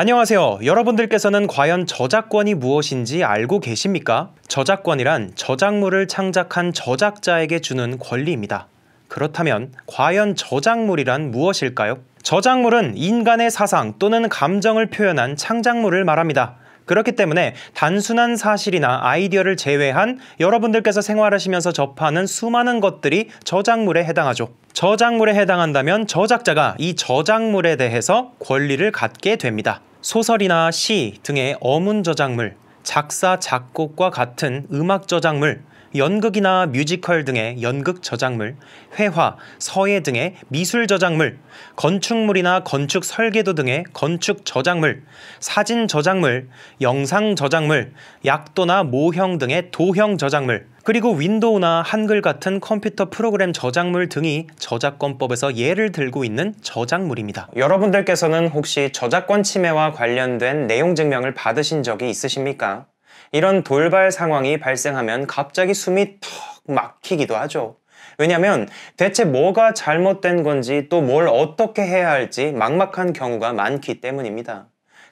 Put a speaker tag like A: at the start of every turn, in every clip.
A: 안녕하세요. 여러분들께서는 과연 저작권이 무엇인지 알고 계십니까? 저작권이란 저작물을 창작한 저작자에게 주는 권리입니다. 그렇다면 과연 저작물이란 무엇일까요? 저작물은 인간의 사상 또는 감정을 표현한 창작물을 말합니다. 그렇기 때문에 단순한 사실이나 아이디어를 제외한 여러분들께서 생활하시면서 접하는 수많은 것들이 저작물에 해당하죠. 저작물에 해당한다면 저작자가 이 저작물에 대해서 권리를 갖게 됩니다. 소설이나 시 등의 어문 저작물, 작사 작곡과 같은 음악 저작물, 연극이나 뮤지컬 등의 연극 저작물, 회화, 서예 등의 미술 저작물, 건축물이나 건축 설계도 등의 건축 저작물, 사진 저작물, 영상 저작물, 약도나 모형 등의 도형 저작물, 그리고 윈도우나 한글 같은 컴퓨터 프로그램 저작물 등이 저작권법에서 예를 들고 있는 저작물입니다. 여러분들께서는 혹시 저작권 침해와 관련된 내용 증명을 받으신 적이 있으십니까? 이런 돌발 상황이 발생하면 갑자기 숨이 턱 막히기도 하죠. 왜냐면 대체 뭐가 잘못된 건지 또 뭘 어떻게 해야 할지 막막한 경우가 많기 때문입니다.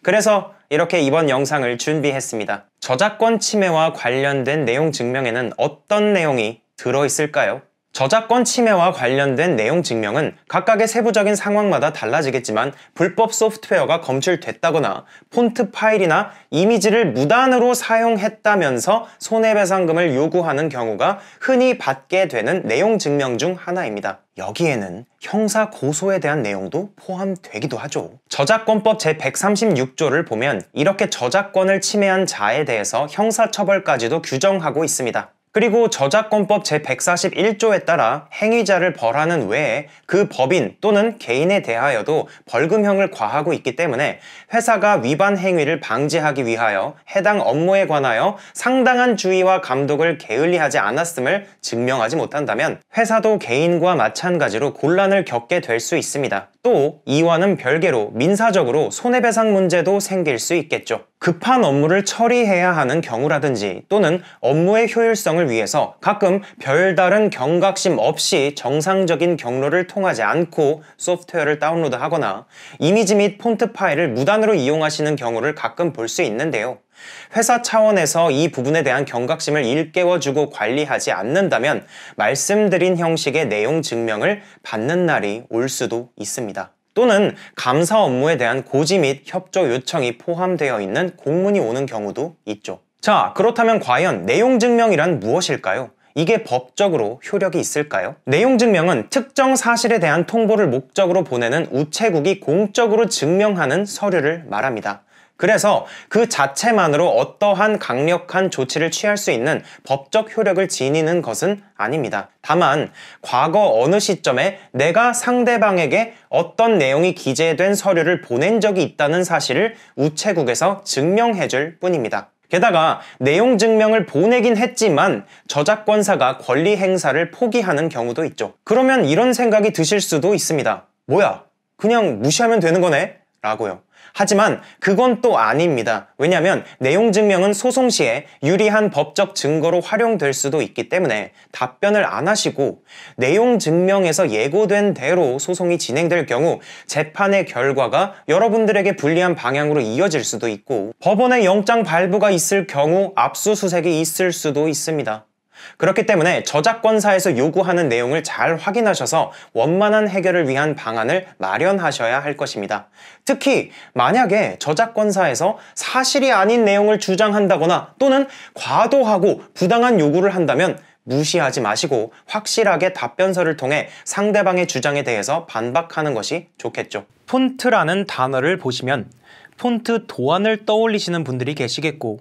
A: 그래서 이렇게 이번 영상을 준비했습니다. 저작권 침해와 관련된 내용 증명에는 어떤 내용이 들어있을까요? 저작권 침해와 관련된 내용 증명은 각각의 세부적인 상황마다 달라지겠지만 불법 소프트웨어가 검출됐다거나 폰트 파일이나 이미지를 무단으로 사용했다면서 손해배상금을 요구하는 경우가 흔히 받게 되는 내용 증명 중 하나입니다. 여기에는 형사 고소에 대한 내용도 포함되기도 하죠. 저작권법 제136조를 보면 이렇게 저작권을 침해한 자에 대해서 형사처벌까지도 규정하고 있습니다. 그리고 저작권법 제141조에 따라 행위자를 벌하는 외에 그 법인 또는 개인에 대하여도 벌금형을 과하고 있기 때문에 회사가 위반 행위를 방지하기 위하여 해당 업무에 관하여 상당한 주의와 감독을 게을리하지 않았음을 증명하지 못한다면 회사도 개인과 마찬가지로 곤란을 겪게 될 수 있습니다. 또 이와는 별개로 민사적으로 손해배상 문제도 생길 수 있겠죠. 급한 업무를 처리해야 하는 경우라든지 또는 업무의 효율성을 위해서 가끔 별다른 경각심 없이 정상적인 경로를 통하지 않고 소프트웨어를 다운로드하거나 이미지 및 폰트 파일을 무단으로 이용하시는 경우를 가끔 볼 수 있는데요. 회사 차원에서 이 부분에 대한 경각심을 일깨워주고 관리하지 않는다면 말씀드린 형식의 내용 증명을 받는 날이 올 수도 있습니다. 또는 감사 업무에 대한 고지 및 협조 요청이 포함되어 있는 공문이 오는 경우도 있죠. 자, 그렇다면 과연 내용 증명이란 무엇일까요? 이게 법적으로 효력이 있을까요? 내용 증명은 특정 사실에 대한 통보를 목적으로 보내는 우체국이 공적으로 증명하는 서류를 말합니다. 그래서 그 자체만으로 어떠한 강력한 조치를 취할 수 있는 법적 효력을 지니는 것은 아닙니다. 다만 과거 어느 시점에 내가 상대방에게 어떤 내용이 기재된 서류를 보낸 적이 있다는 사실을 우체국에서 증명해 줄 뿐입니다. 게다가 내용 증명을 보내긴 했지만 저작권사가 권리 행사를 포기하는 경우도 있죠. 그러면 이런 생각이 드실 수도 있습니다. 뭐야? 그냥 무시하면 되는 거네? 라고요. 하지만 그건 또 아닙니다. 왜냐하면 내용 증명은 소송 시에 유리한 법적 증거로 활용될 수도 있기 때문에 답변을 안 하시고 내용 증명에서 예고된 대로 소송이 진행될 경우 재판의 결과가 여러분들에게 불리한 방향으로 이어질 수도 있고 법원의 영장 발부가 있을 경우 압수수색이 있을 수도 있습니다. 그렇기 때문에 저작권사에서 요구하는 내용을 잘 확인하셔서 원만한 해결을 위한 방안을 마련하셔야 할 것입니다. 특히 만약에 저작권사에서 사실이 아닌 내용을 주장한다거나 또는 과도하고 부당한 요구를 한다면 무시하지 마시고 확실하게 답변서를 통해 상대방의 주장에 대해서 반박하는 것이 좋겠죠. 폰트라는 단어를 보시면 폰트 도안을 떠올리시는 분들이 계시겠고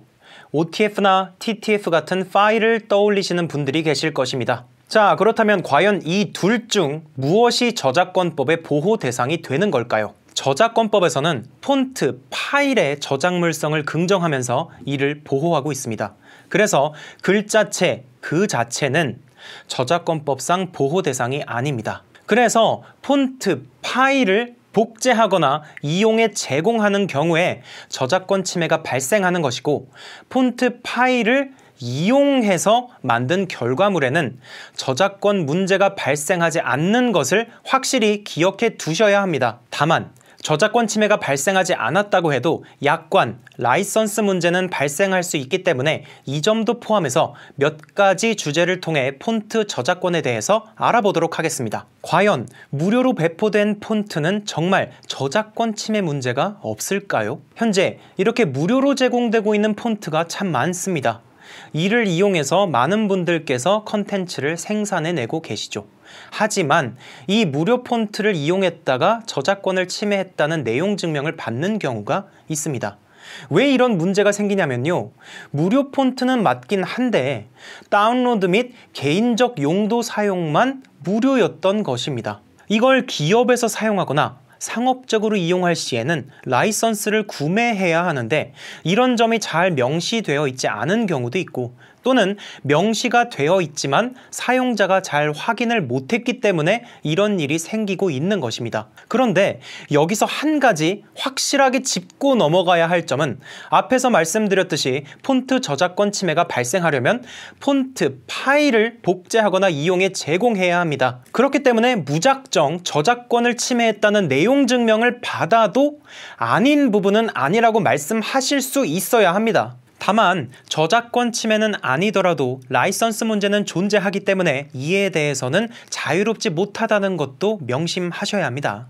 A: OTF나 TTF 같은 파일을 떠올리시는 분들이 계실 것입니다. 자, 그렇다면 과연 이 둘 중 무엇이 저작권법의 보호 대상이 되는 걸까요? 저작권법에서는 폰트, 파일의 저작물성을 긍정하면서 이를 보호하고 있습니다. 그래서 글자체 그 자체는 저작권법상 보호 대상이 아닙니다. 그래서 폰트, 파일을 복제하거나 이용에 제공하는 경우에 저작권 침해가 발생하는 것이고 폰트 파일을 이용해서 만든 결과물에는 저작권 문제가 발생하지 않는 것을 확실히 기억해 두셔야 합니다. 다만 저작권 침해가 발생하지 않았다고 해도 약관, 라이선스 문제는 발생할 수 있기 때문에 이 점도 포함해서 몇 가지 주제를 통해 폰트 저작권에 대해서 알아보도록 하겠습니다. 과연 무료로 배포된 폰트는 정말 저작권 침해 문제가 없을까요? 현재 이렇게 무료로 제공되고 있는 폰트가 참 많습니다. 이를 이용해서 많은 분들께서 컨텐츠를 생산해내고 계시죠. 하지만 이 무료 폰트를 이용했다가 저작권을 침해했다는 내용 증명을 받는 경우가 있습니다. 왜 이런 문제가 생기냐면요. 무료 폰트는 맞긴 한데 다운로드 및 개인적 용도 사용만 무료였던 것입니다. 이걸 기업에서 사용하거나 상업적으로 이용할 시에는 라이선스를 구매해야 하는데 이런 점이 잘 명시되어 있지 않은 경우도 있고 또는 명시가 되어 있지만 사용자가 잘 확인을 못했기 때문에 이런 일이 생기고 있는 것입니다. 그런데 여기서 한 가지 확실하게 짚고 넘어가야 할 점은 앞에서 말씀드렸듯이 폰트 저작권 침해가 발생하려면 폰트 파일을 복제하거나 이용해 제공해야 합니다. 그렇기 때문에 무작정 저작권을 침해했다는 내용 증명을 받아도 아닌 부분은 아니라고 말씀하실 수 있어야 합니다. 다만 저작권 침해는 아니더라도 라이선스 문제는 존재하기 때문에 이에 대해서는 자유롭지 못하다는 것도 명심하셔야 합니다.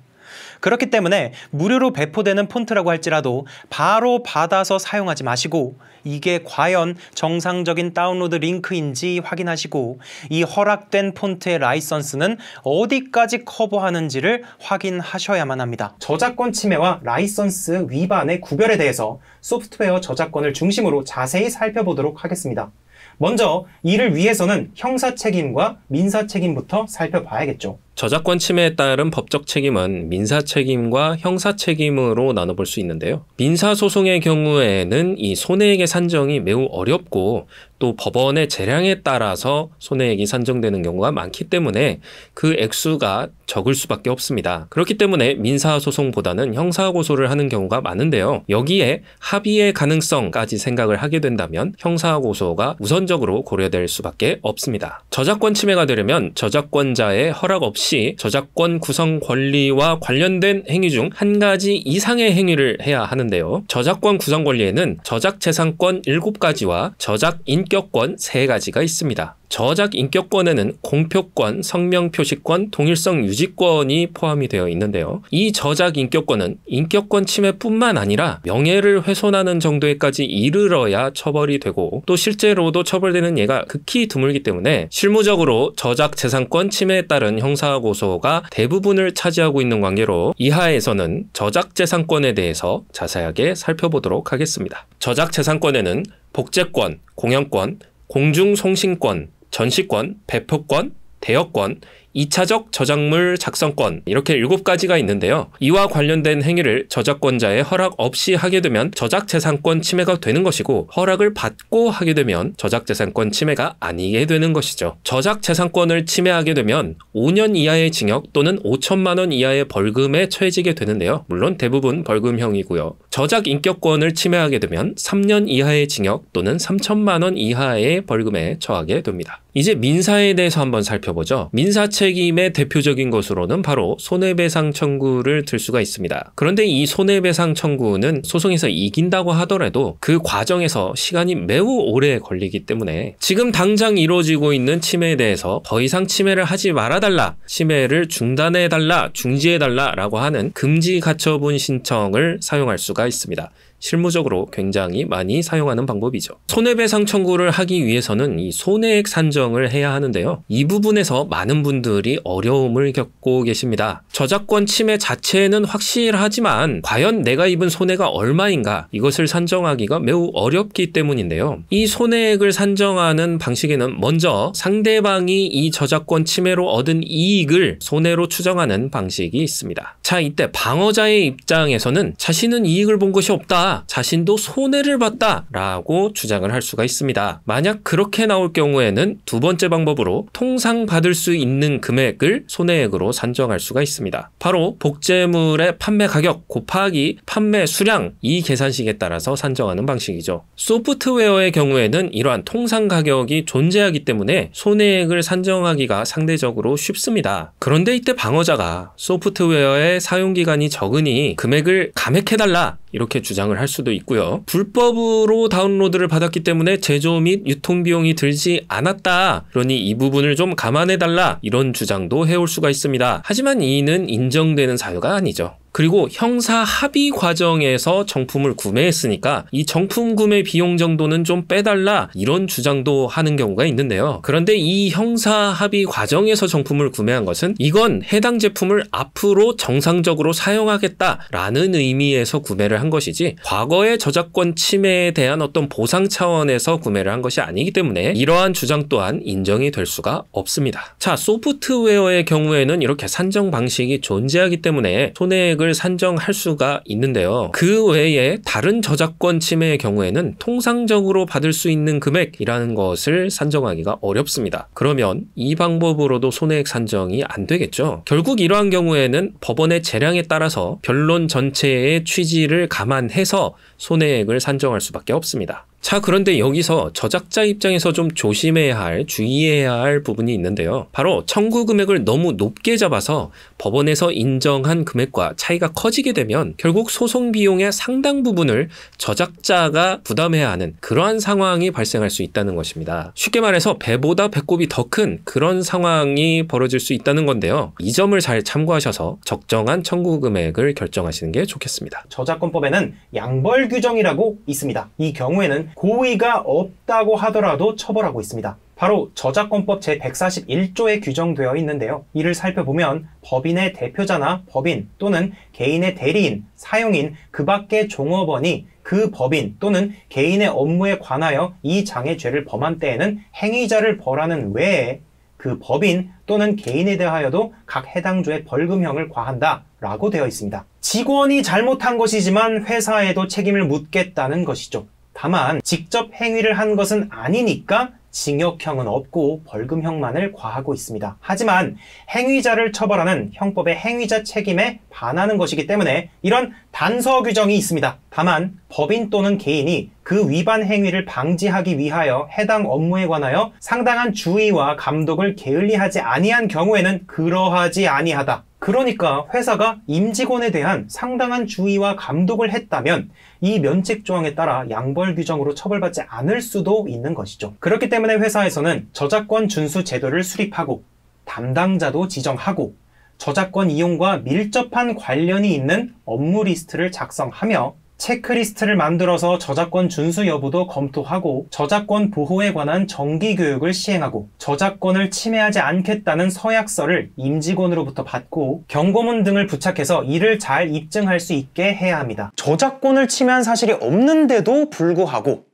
A: 그렇기 때문에 무료로 배포되는 폰트라고 할지라도 바로 받아서 사용하지 마시고 이게 과연 정상적인 다운로드 링크인지 확인하시고 이 허락된 폰트의 라이선스는 어디까지 커버하는지를 확인하셔야만 합니다. 저작권 침해와 라이선스 위반의 구별에 대해서 소프트웨어 저작권을 중심으로 자세히 살펴보도록 하겠습니다. 먼저 이를 위해서는 형사 책임과 민사 책임부터 살펴봐야겠죠.
B: 저작권 침해에 따른 법적 책임은 민사 책임과 형사 책임으로 나눠볼 수 있는데요. 민사 소송의 경우에는 이 손해액의 산정이 매우 어렵고 또 법원의 재량에 따라서 손해액이 산정되는 경우가 많기 때문에 그 액수가 적을 수밖에 없습니다. 그렇기 때문에 민사 소송보다는 형사 고소를 하는 경우가 많은데요. 여기에 합의의 가능성까지 생각을 하게 된다면 형사 고소가 우선적으로 고려될 수밖에 없습니다. 저작권 침해가 되려면 저작권자의 허락 없이 없 저작권 구성 권리와 관련된 행위 중 한 가지 이상의 행위를 해야 하는데요. 저작권 구성 권리에는 저작 재산권 7가지와 저작 인격권 3가지가 있습니다. 저작 인격권에는 공표권, 성명 표시권, 동일성 유지권이 포함이 되어 있는데요. 이 저작 인격권은 인격권 침해뿐만 아니라 명예를 훼손하는 정도에까지 이르러야 처벌이 되고 또 실제로도 처벌되는 예가 극히 드물기 때문에 실무적으로 저작 재산권 침해에 따른 형사 고소가 대부분을 차지하고 있는 관계로 이하에서는 저작 재산권에 대해서 자세하게 살펴보도록 하겠습니다. 저작 재산권에는 복제권, 공영권, 공중송신권, 전시권, 배포권, 대여권, 2차적 저작물 작성권 이렇게 7가지가 있는데요. 이와 관련된 행위를 저작권자의 허락 없이 하게 되면 저작재산권 침해가 되는 것이고 허락을 받고 하게 되면 저작재산권 침해가 아니게 되는 것이죠. 저작재산권을 침해하게 되면 5년 이하의 징역 또는 5천만 원 이하의 벌금에 처해지게 되는데요. 물론 대부분 벌금형이고요. 저작 인격권을 침해하게 되면 3년 이하의 징역 또는 3천만 원 이하의 벌금에 처하게 됩니다. 이제 민사에 대해서 한번 살펴보죠. 민사 책임의 대표적인 것으로는 바로 손해배상 청구를 들 수가 있습니다. 그런데 이 손해배상 청구는 소송에서 이긴다고 하더라도 그 과정에서 시간이 매우 오래 걸리기 때문에 지금 당장 이루어지고 있는 침해에 대해서 더 이상 침해를 하지 말아달라, 침해를 중단해달라, 중지해달라 라고 하는 금지 가처분 신청을 사용할 수가 있습니다. 실무적으로 굉장히 많이 사용하는 방법이죠. 손해배상 청구를 하기 위해서는 이 손해액 산정을 해야 하는데요. 이 부분에서 많은 분들이 어려움을 겪고 계십니다. 저작권 침해 자체는 확실하지만 과연 내가 입은 손해가 얼마인가 이것을 산정하기가 매우 어렵기 때문인데요. 이 손해액을 산정하는 방식에는 먼저 상대방이 이 저작권 침해로 얻은 이익을 손해로 추정하는 방식이 있습니다. 자, 이때 방어자의 입장에서는 자신은 이익을 본 것이 없다. 자신도 손해를 봤다라고 주장을 할 수가 있습니다. 만약 그렇게 나올 경우에는 두 번째 방법으로 통상 받을 수 있는 금액을 손해액으로 산정할 수가 있습니다. 바로 복제물의 판매 가격 곱하기 판매 수량 이 계산식에 따라서 산정하는 방식이죠. 소프트웨어의 경우에는 이러한 통상 가격이 존재하기 때문에 손해액을 산정하기가 상대적으로 쉽습니다. 그런데 이때 방어자가 소프트웨어의 사용기간이 적으니 금액을 감액해달라 이렇게 주장을 할 수도 있고요. 불법으로 다운로드를 받았기 때문에 제조 및 유통 비용이 들지 않았다. 그러니 이 부분을 좀 감안해 달라 이런 주장도 해올 수가 있습니다. 하지만 이는 인정되는 사유가 아니죠. 그리고 형사 합의 과정에서 정품을 구매했으니까 이 정품 구매 비용 정도는 좀 빼달라 이런 주장도 하는 경우가 있는데요. 그런데 이 형사 합의 과정에서 정품을 구매한 것은 이건 해당 제품을 앞으로 정상적으로 사용하겠다라는 의미에서 구매를 한 것이지 과거의 저작권 침해에 대한 어떤 보상 차원에서 구매를 한 것이 아니기 때문에 이러한 주장 또한 인정이 될 수가 없습니다. 자, 소프트웨어의 경우에는 이렇게 산정 방식이 존재하기 때문에 손해액을 영역을 산정할 수가 있는데요. 그 외에 다른 저작권 침해의 경우에는 통상적으로 받을 수 있는 금액이라는 것을 산정하기가 어렵습니다. 그러면 이 방법으로도 손해액 산정이 안 되겠죠. 결국 이러한 경우에는 법원의 재량에 따라서 변론 전체의 취지를 감안해서 손해액을 산정할 수밖에 없습니다. 자, 그런데 여기서 저작자 입장에서 좀 조심해야 할, 주의해야 할 부분이 있는데요. 바로 청구 금액을 너무 높게 잡아서 법원에서 인정한 금액과 차이가 커지게 되면 결국 소송 비용의 상당 부분을 저작자가 부담해야 하는 그러한 상황이 발생할 수 있다는 것입니다. 쉽게 말해서 배보다 배꼽이 더 큰 그런 상황이 벌어질 수 있다는 건데요. 이 점을 잘 참고하셔서 적정한 청구 금액을 결정하시는 게 좋겠습니다.
A: 저작권법에는 양벌 규정이라고 있습니다. 이 경우에는 고의가 없다고 하더라도 처벌하고 있습니다. 바로 저작권법 제141조에 규정되어 있는데요. 이를 살펴보면 법인의 대표자나 법인 또는 개인의 대리인, 사용인, 그 밖의 종업원이 그 법인 또는 개인의 업무에 관하여 이 장의 죄를 범한 때에는 행위자를 벌하는 외에 그 법인 또는 개인에 대하여도 각 해당 조의 벌금형을 과한다 라고 되어 있습니다. 직원이 잘못한 것이지만 회사에도 책임을 묻겠다는 것이죠. 다만 직접 행위를 한 것은 아니니까 징역형은 없고 벌금형만을 과하고 있습니다. 하지만 행위자를 처벌하는 형법의 행위자 책임에 반하는 것이기 때문에 이런 단서 규정이 있습니다. 다만 법인 또는 개인이 그 위반 행위를 방지하기 위하여 해당 업무에 관하여 상당한 주의와 감독을 게을리하지 아니한 경우에는 그러하지 아니하다. 그러니까 회사가 임직원에 대한 상당한 주의와 감독을 했다면 이 면책 조항에 따라 양벌 규정으로 처벌받지 않을 수도 있는 것이죠. 그렇기 때문에 회사에서는 저작권 준수 제도를 수립하고 담당자도 지정하고 저작권 이용과 밀접한 관련이 있는 업무 리스트를 작성하며 체크리스트를 만들어서 저작권 준수 여부도 검토하고 저작권 보호에 관한 정기 교육을 시행하고 저작권을 침해하지 않겠다는 서약서를 임직원으로부터 받고 경고문 등을 부착해서 이를 잘 입증할 수 있게 해야 합니다. 저작권을 침해한 사실이 없는데도 불구하고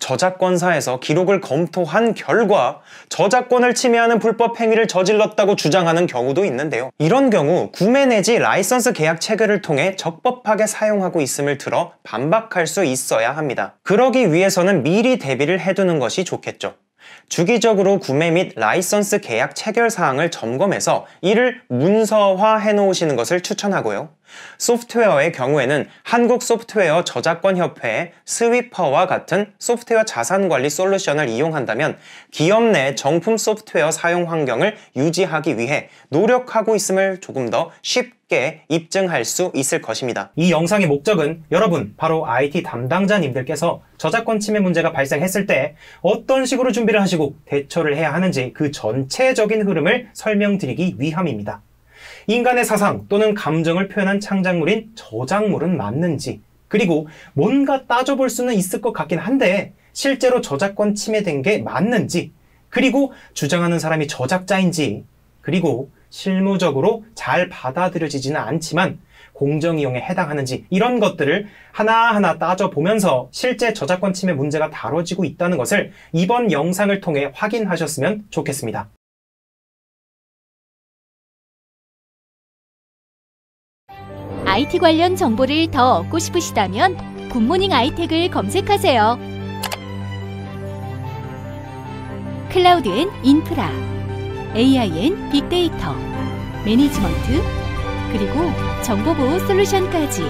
A: 저작권사에서 기록을 검토한 결과 저작권을 침해하는 불법 행위를 저질렀다고 주장하는 경우도 있는데요. 이런 경우 구매 내지 라이선스 계약 체결을 통해 적법하게 사용하고 있음을 들어 반박할 수 있어야 합니다. 그러기 위해서는 미리 대비를 해두는 것이 좋겠죠. 주기적으로 구매 및 라이선스 계약 체결 사항을 점검해서 이를 문서화해 놓으시는 것을 추천하고요. 소프트웨어의 경우에는 한국 소프트웨어 저작권협회 의 스위퍼와 같은 소프트웨어 자산관리 솔루션을 이용한다면 기업 내 정품 소프트웨어 사용 환경을 유지하기 위해 노력하고 있음을 조금 더 쉽게 입증할 수 있을 것입니다. 이 영상의 목적은 여러분 바로 IT 담당자님들께서 저작권 침해 문제가 발생했을 때 어떤 식으로 준비를 하시고 대처를 해야 하는지 그 전체적인 흐름을 설명드리기 위함입니다. 인간의 사상 또는 감정을 표현한 창작물인 저작물은 맞는지 그리고 뭔가 따져볼 수는 있을 것 같긴 한데 실제로 저작권 침해된 게 맞는지 그리고 주장하는 사람이 저작자인지 그리고 실무적으로 잘 받아들여지지는 않지만 공정이용에 해당하는지 이런 것들을 하나하나 따져보면서 실제 저작권 침해 문제가 다뤄지고 있다는 것을 이번 영상을 통해 확인하셨으면 좋겠습니다.
B: IT 관련 정보를 더 얻고 싶으시다면 굿모닝 아이텍을 검색하세요. 클라우드엔 인프라, AI엔 빅데이터, 매니지먼트, 그리고 정보보호 솔루션까지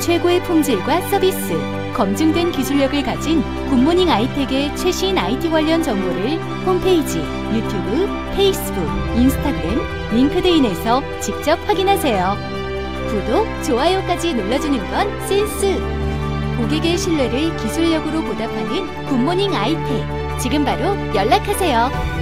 B: 최고의 품질과 서비스, 검증된 기술력을 가진 굿모닝 아이텍의 최신 IT 관련 정보를 홈페이지, 유튜브, 페이스북, 인스타그램, 링크드인에서 직접 확인하세요. 구독, 좋아요까지 눌러주는 건 센스! 고객의 신뢰를 기술력으로 보답하는 굿모닝 아이템. 지금 바로 연락하세요.